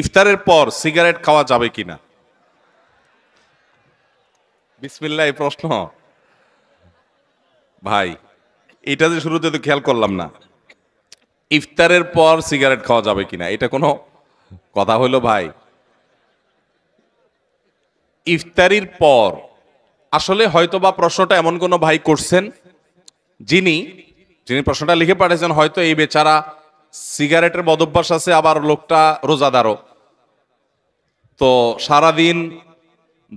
ইফতারের পর সিগারেট খাওয়া যাবে কিনা বিসমিল্লা এই প্রশ্ন ভাই এটা যে শুরুতে তো খেয়াল করলাম না ইফতারের পর সিগারেট খাওয়া যাবে কিনা এটা কোনো কথা হইল ভাই ইফতারির পর আসলে হয়তো বা প্রশ্নটা এমন কোনো ভাই করছেন যিনি যিনি প্রশ্নটা লিখে পাঠিয়েছেন হয়তো এই বেচারা সিগারেটের মদভ্যাস আছে আবার লোকটা রোজাদারও তো সারাদিন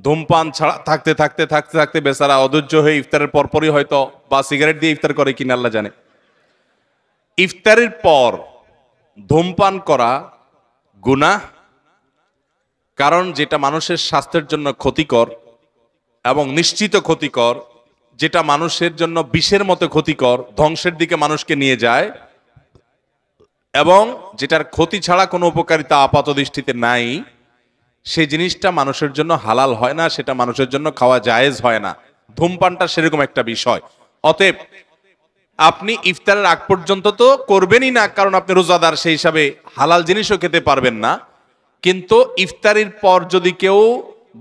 ধূমপান ছাড়া থাকতে থাকতে থাকতে থাকতে বেচারা অধৈর্য হয়ে ইফতারের পরপরই হয়তো বা সিগারেট দিয়ে ইফতার করে কিনা আল্লাহ জানে ইফতারের পর ধূমপান করা গুনাহ কারণ যেটা মানুষের স্বাস্থ্যের জন্য ক্ষতিকর এবং নিশ্চিত ক্ষতিকর যেটা মানুষের জন্য বিষের মতো ক্ষতিকর ধ্বংসের দিকে মানুষকে নিয়ে যায় এবং যেটার ক্ষতি ছাড়া কোনো উপকারিতা আপাত দৃষ্টিতে নাই সে জিনিসটা মানুষের জন্য হালাল হয় না সেটা মানুষের জন্য খাওয়া জায়েজ হয় না ধূমপানটা সেরকম একটা বিষয় অতএব আপনি ইফতারের আগ পর্যন্ত তো করবেনই না কারণ আপনি রোজাদার সেই হিসাবে হালাল জিনিসও খেতে পারবেন না কিন্তু ইফতারের পর যদি কেউ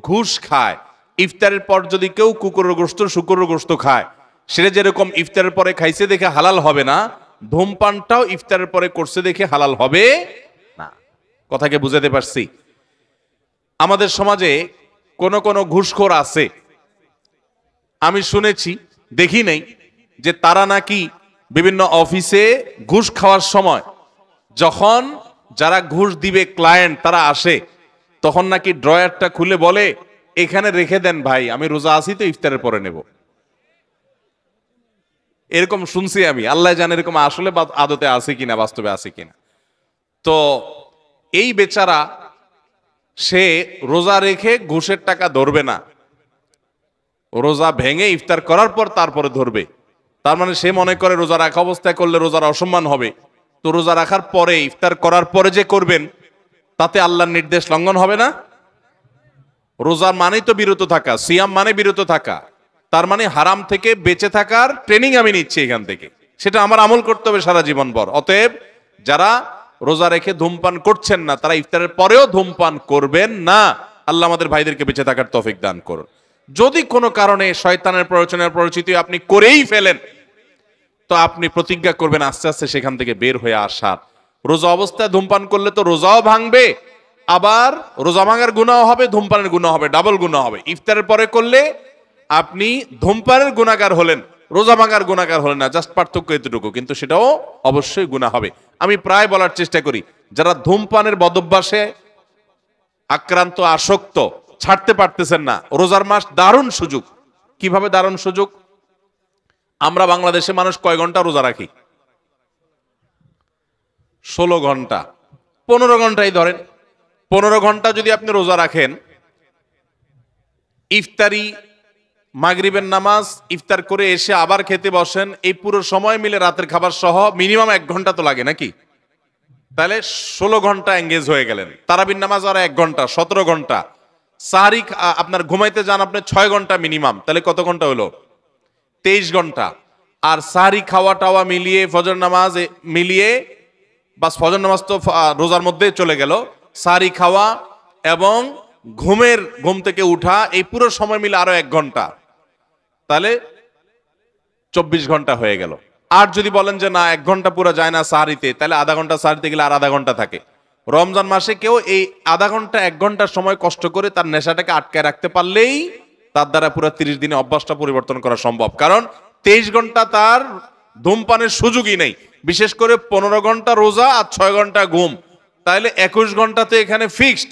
ঘুষ খায় ইফতারের পর যদি কেউ কুকুরের গোস্ত শুকুরের গোস্ত খায় সেটা যেরকম ইফতারের পরে খাইছে দেখে হালাল হবে না ধূমপানটাও ইফতারের পরে করছে দেখে হালাল হবে না কথাকে বুঝাতে পারছি আমাদের সমাজে কোনো কোনো ঘুষখোর আছে আমি শুনেছি দেখি নেই যে তারা নাকি বিভিন্ন অফিসে ঘুষ খাওয়ার সময় যখন যারা ঘুষ দিবে ক্লায়েন্ট তারা আসে তখন নাকি ড্রয়ারটা খুলে বলে এখানে রেখে দেন ভাই আমি রোজা আসি তো ইফতারের পরে নেবো এরকম শুনছি আমি আল্লাহ জানে এরকম আসলে আদতে আছে কিনা বাস্তবে আছে কিনা তো এই বেচারা সে রোজা রেখে ঘুষের টাকা ধরবে না রোজা ভেঙে ইফতার করার পর তারপরে ধরবে তার মানে সে মনে করে রোজা রাখা অবস্থায় করলে রোজার অসম্মান হবে তো রোজা রাখার পরে ইফতার করার পরে যে করবেন তাতে আল্লাহর নির্দেশ লঙ্ঘন হবে না রোজা মানেই তো বিরত থাকা সিয়াম মানে বিরত থাকা তার মানে হারাম থেকে বেঁচে থাকার ট্রেনিং আমি নিচ্ছি এখান থেকে সেটা আমার আমল করতে হবে সারা জীবন ভর অতএব যারা রোজা রেখে ধূমপান করছেন না তারা ইফতারের পরেও ধূমপান করবেন না আল্লাহ আমাদের ভাইদেরকে বেঁচে থাকার তফিক দান করুন যদি কোনো কারণে শয়তানের প্ররোচনার পরিচিতি আপনি করেই ফেলেন তো আপনি প্রতিজ্ঞা করবেন আস্তে আস্তে সেখান থেকে বের হয়ে আসার রোজা অবস্থায় ধূমপান করলে তো রোজাও ভাঙবে আবার রোজা ভাঙার গুণাও হবে ধূমপানের গুণা হবে ডাবল গুণা হবে ইফতারের পরে করলে আপনি ধূমপানের গুণাকার হলেন রোজা ভাঙার গুণাকার হলেন না জাস্ট পার্থক্য এতটুকু কিন্তু সেটাও অবশ্যই গুণা হবে আমি প্রায় বলার চেষ্টা করি যারা ধূমপানের বদভ্যাসে আক্রান্ত আসক্ত ছাড়তে পারতেছেন না রোজার মাস দারুণ সুযোগ কিভাবে দারুণ সুযোগ আমরা বাংলাদেশে মানুষ কয় ঘন্টা রোজা রাখি ষোলো ঘন্টা পনেরো ঘন্টাই ধরেন পনেরো ঘন্টা যদি আপনি রোজা রাখেন ইফতারি মাগরিবের নামাজ ইফতার করে এসে আবার খেতে বসেন এই পুরো সময় মিলে রাতের খাবার সহ মিনিমাম এক ঘন্টা তো লাগে নাকি তাহলে ষোলো ঘন্টা এঙ্গেজ হয়ে গেলেন তারাবিন নামাজ আর এক ঘন্টা সতেরো ঘন্টা সাহারি আপনার ঘুমাইতে যান আপনি ছয় ঘন্টা মিনিমাম তাহলে কত ঘন্টা হলো তেইশ ঘন্টা আর সাহারি খাওয়া টাওয়া মিলিয়ে ফজর নামাজ মিলিয়ে বা ফজর নামাজ তো রোজার মধ্যে চলে গেল সাহারি খাওয়া এবং ঘুমের ঘুম থেকে উঠা এই পুরো সময় মিলে আরো এক ঘন্টা তাহলে চব্বিশ ঘন্টা হয়ে গেল আর যদি বলেন যে না এক ঘন্টা পুরো যায় না সাহারিতে তাহলে আধা ঘন্টা সাহারিতে গেলে আর আধা ঘন্টা থাকে রমজান মাসে কেউ এই আধা ঘন্টা এক ঘন্টার সময় কষ্ট করে তার নেশাটাকে আটকায় রাখতে পারলেই তার দ্বারা পুরো তিরিশ দিনে অভ্যাসটা পরিবর্তন করা সম্ভব কারণ তেইশ ঘন্টা তার ধূমপানের সুযোগই নেই বিশেষ করে পনেরো ঘন্টা রোজা আর ছয় ঘন্টা ঘুম তাহলে একুশ ঘন্টা তো এখানে ফিক্সড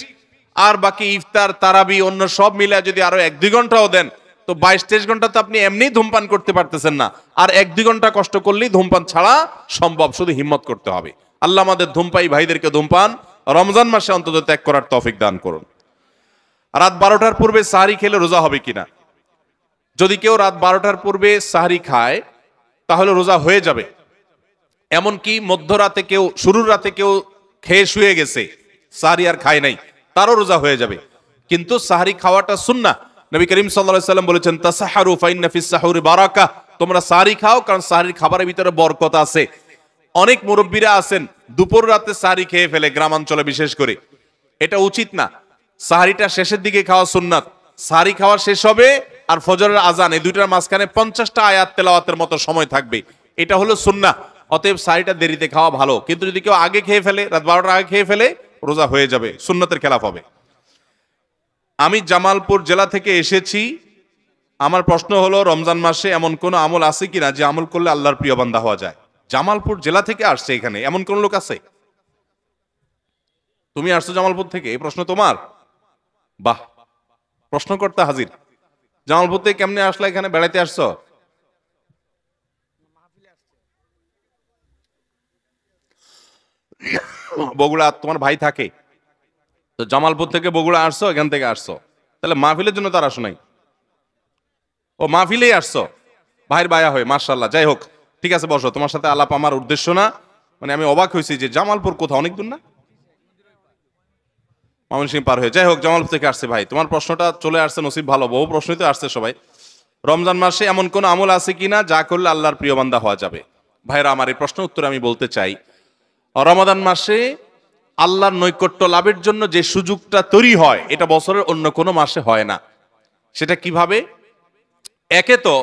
আর বাকি ইফতার তারাবি অন্য সব মিলে যদি আরো এক দুই ঘন্টাও দেন তো বাইশ তেইশ ঘন্টা তো আপনি এমনি ধূমপান করতে পারতেছেন না আর এক দুই ঘন্টা কষ্ট করলেই ধূমপান ছাড়া সম্ভব শুধু হিম্মত করতে হবে আল্লাহ আমাদের ধূমপাই ভাইদেরকে ধূমপান রমজান মাসে অন্তত ত্যাগ করার তফিক দান করুন রাত বারোটার পূর্বে সাহারি খেলে রোজা হবে কিনা যদি কেউ রাত বারোটার পূর্বে সাহারি খায় তাহলে রোজা হয়ে যাবে এমনকি মধ্যরাতে কেউ শুরুর রাতে কেউ খেয়ে শুয়ে গেছে সাহারি আর খায় নাই তারও রোজা হয়ে যাবে কিন্তু সাহারি খাওয়াটা শুননা নবী করিম সাল্লা সাল্লাম বলেছেন তাসাহারু ফাইনাফিস সাহুর বারাকা তোমরা সারি খাও কারণ সারির খাবারের ভিতরে বরকত আছে অনেক মুরব্বীরা আছেন দুপুর রাতে সারি খেয়ে ফেলে গ্রামাঞ্চলে বিশেষ করে এটা উচিত না সাহারিটা শেষের দিকে খাওয়া সুন্নাত সারি খাওয়া শেষ হবে আর ফজরের আজান এই দুইটার মাঝখানে পঞ্চাশটা আয়াত তেলাওয়াতের মতো সময় থাকবে এটা হলো সুন্না অতএব সারিটা দেরিতে খাওয়া ভালো কিন্তু যদি কেউ আগে খেয়ে ফেলে রাত বারোটার আগে খেয়ে ফেলে রোজা হয়ে যাবে সুন্নতের খেলাফ হবে আমি জামালপুর জেলা থেকে এসেছি আমার প্রশ্ন হলো রমজান মাসে এমন কোনো আমল আছে কি না যে আমল করলে আল্লাহর প্রিয় বান্ধা হওয়া যায় জামালপুর জেলা থেকে আসছে এখানে এমন কোন লোক আছে তুমি আসছো জামালপুর থেকে এই প্রশ্ন তোমার বাহ প্রশ্নকর্তা হাজির জামালপুর থেকে কেমনে আসলে এখানে বেড়াইতে আসছো বগুড়া তোমার ভাই থাকে তো জামালপুর থেকে বগুড়া আসছো এখান থেকে আসছো তাহলে মাহফিলের জন্য তার আসো নাই ও মাহফিলেই আসছো ভাইয়ের বায়া হয়ে মার্শাল্লাহ যাই হোক ঠিক আছে বসো তোমার সাথে আলাপ আমার উদ্দেশ্য না মানে আমি অবাক হয়েছি যে জামালপুর কোথাও অনেক দূর না মামুন সিং পার হয়ে যাই হোক জামালপুর থেকে আসছে ভাই তোমার প্রশ্নটা চলে আসছে নসিব ভালো বহু প্রশ্নই তো আসছে সবাই রমজান মাসে এমন কোনো আমল আছে কি না যা করলে আল্লাহর প্রিয় বান্দা হওয়া যাবে ভাইরা আমার এই প্রশ্ন উত্তরে আমি বলতে চাই রমাদান মাসে আল্লাহর নৈকট্য লাভের জন্য যে সুযোগটা তৈরি হয় এটা বছরের অন্য কোনো মাসে হয় না সেটা কিভাবে একে তো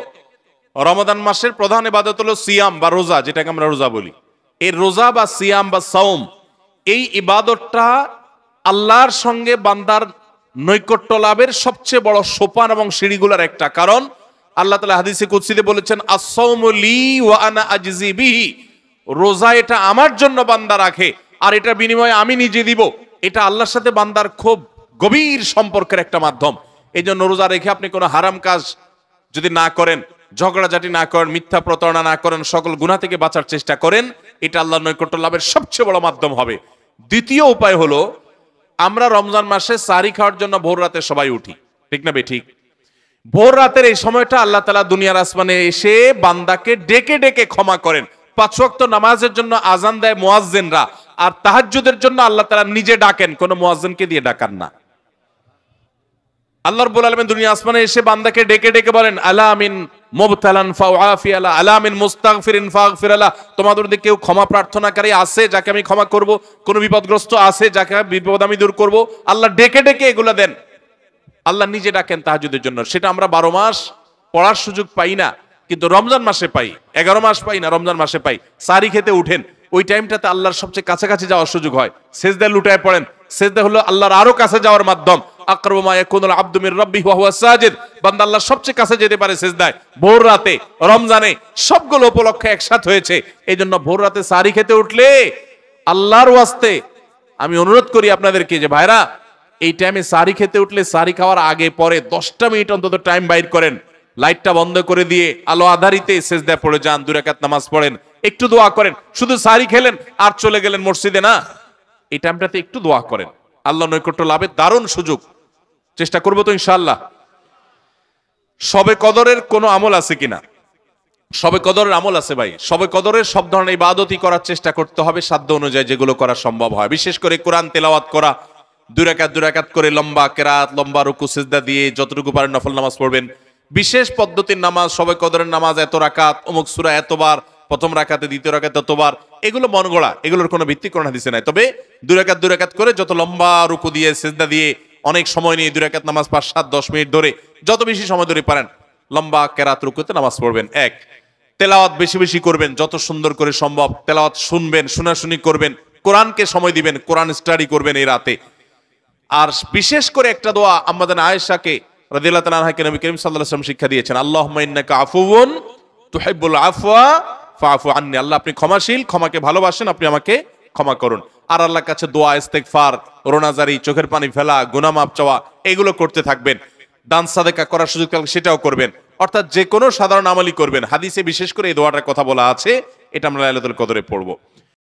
রমাদান মাসের প্রধান এবাদত হলো সিয়াম বা রোজা যেটাকে আমরা রোজা বলি এই রোজা বা সিয়াম বা সাওম এই ইবাদতটা আল্লাহর সঙ্গে বান্দার নৈকট্য লাভের সবচেয়ে বড় সোপান এবং সিঁড়িগুলার একটা কারণ আল্লাহ তালা হাদিসে কুৎসিদে বলেছেন আসৌম লি ওয়ানা আজিজিবি রোজা এটা আমার জন্য বান্দা রাখে আর এটা বিনিময়ে আমি নিজে দিব এটা আল্লাহর সাথে বান্দার খুব গভীর সম্পর্কের একটা মাধ্যম এই জন্য রোজা রেখে আপনি কোনো হারাম কাজ যদি না করেন ঝগড়াঝাটি না করেন মিথ্যা প্রতারণা না করেন সকল গুণা থেকে বাঁচার চেষ্টা করেন এটা আল্লাহ নৈকট্য লাভের সবচেয়ে বড় মাধ্যম হবে দ্বিতীয় উপায় হলো আমরা রমজান মাসে সারি খাওয়ার জন্য ভোর রাতে সবাই উঠি ঠিক না বে ঠিক ভোর রাতের এই সময়টা আল্লাহ তালা দুনিয়ার আসমানে এসে বান্দাকে ডেকে ডেকে ক্ষমা করেন পাঁচ নামাজের জন্য আজান দেয় মোয়াজ্জেনরা আর তাহাজুদের জন্য আল্লাহ তারা নিজে ডাকেন কোনো মোয়াজ্জনকে দিয়ে ডাকান না আল্লাহর রব্বুল আলামিন দুনিয়া আসমানে এসে বান্দাকে ডেকে ডেকে বলেন আলা আমিন মুবতালান ফাউআফি আলা আলা আমিন মুস্তাগফিরিন ফাগফির আলা তোমাদের দিকে কেউ ক্ষমা প্রার্থনাকারী আছে যাকে আমি ক্ষমা বিপদগ্রস্ত আছে যাকে বিপদ আমি দূর আল্লাহ ডেকে ডেকে দেন আল্লাহ নিজে ডাকেন জন্য সেটা আমরা বারো মাস পড়ার সুযোগ পাই না কিন্তু রমজান মাসে পাই এগারো মাস পাই না রমজান মাসে পাই সারি খেতে উঠেন ওই টাইমটাতে আল্লাহর সবচেয়ে কাছাকাছি যাওয়ার সুযোগ হয় সেজদা লুটায় পড়েন সেজদা হলো আল্লাহর আরো কাছে যাওয়ার মাধ্যম সবচেয়ে কাছে যেতে পারে সেজদায় ভোর রাতে রমজানে সবগুলো হয়েছে ভোর রাতে খেতে উঠলে আমি অনুরোধ করি আপনাদেরকে যে ভাইরা এই টাইমে সারি খেতে উঠলে সারি খাওয়ার আগে পরে দশটা মিনিট অন্তত টাইম বাইর করেন লাইটটা বন্ধ করে দিয়ে আলো আধারিতে শেষদায় পড়ে যান দুরাকাত নামাজ পড়েন একটু দোয়া করেন শুধু সারি খেলেন আর চলে গেলেন মসজিদে না এই টাইমটাতে একটু দোয়া করেন আল্লাহ নৈকট্য লাভের দারুণ সুযোগ চেষ্টা করবো তো ইনশাল্লাহ সবে কদরের কোনো আমল আছে কিনা সবে কদরের আমল আছে ভাই সবে কদরের সব ধরনের ইবাদতই করার চেষ্টা করতে হবে সাধ্য অনুযায়ী যেগুলো করা সম্ভব হয় বিশেষ করে কোরআন তেলাওয়াত করা দুরাকাত দুরাকাত করে লম্বা কেরাত লম্বা রুকু সিজদা দিয়ে যতটুকু পারেন নফল নামাজ পড়বেন বিশেষ পদ্ধতির নামাজ সবে কদরের নামাজ এত রাকাত অমুক সুরা এতবার প্রথম রাখাতে দ্বিতীয় রাখাতে তোবার এগুলো মন গড়া এগুলোর কোনো ভিত্তি কোনো হাদিসে নাই তবে দুই দুরাকাত করে যত লম্বা রুকু দিয়ে সেজদা দিয়ে অনেক সময় নিয়ে দুরাকাত নামাজ পাঁচ সাত দশ মিনিট ধরে যত বেশি সময় ধরে পারেন লম্বা কেরাত রুকুতে নামাজ পড়বেন এক তেলাওয়াত বেশি বেশি করবেন যত সুন্দর করে সম্ভব তেলাওয়াত শুনবেন শোনাশুনি করবেন কোরআনকে সময় দিবেন কোরআন স্টাডি করবেন এই রাতে আর বিশেষ করে একটা দোয়া আমাদের আয়েশাকে রদিল্লাহ তালাহাকে নবী করিম সাল্লাহ শিক্ষা দিয়েছেন আল্লাহ আফুন তুহেবুল আফওয়া ফাফু আননি আল্লাহ আপনি ক্ষমাশীল ক্ষমাকে ভালোবাসেন আপনি আমাকে ক্ষমা করুন আর আল্লাহর কাছে দোয়া ফার রোনাজারি চোখের পানি ফেলা গুনামাপ চাওয়া এগুলো করতে থাকবেন দান সাদেকা করার সুযোগ থাকলে সেটাও করবেন অর্থাৎ যে কোনো সাধারণ আমালি করবেন হাদিসে বিশেষ করে এই দোয়াটার কথা বলা আছে এটা আমরা আলাদুল কদরে পড়বো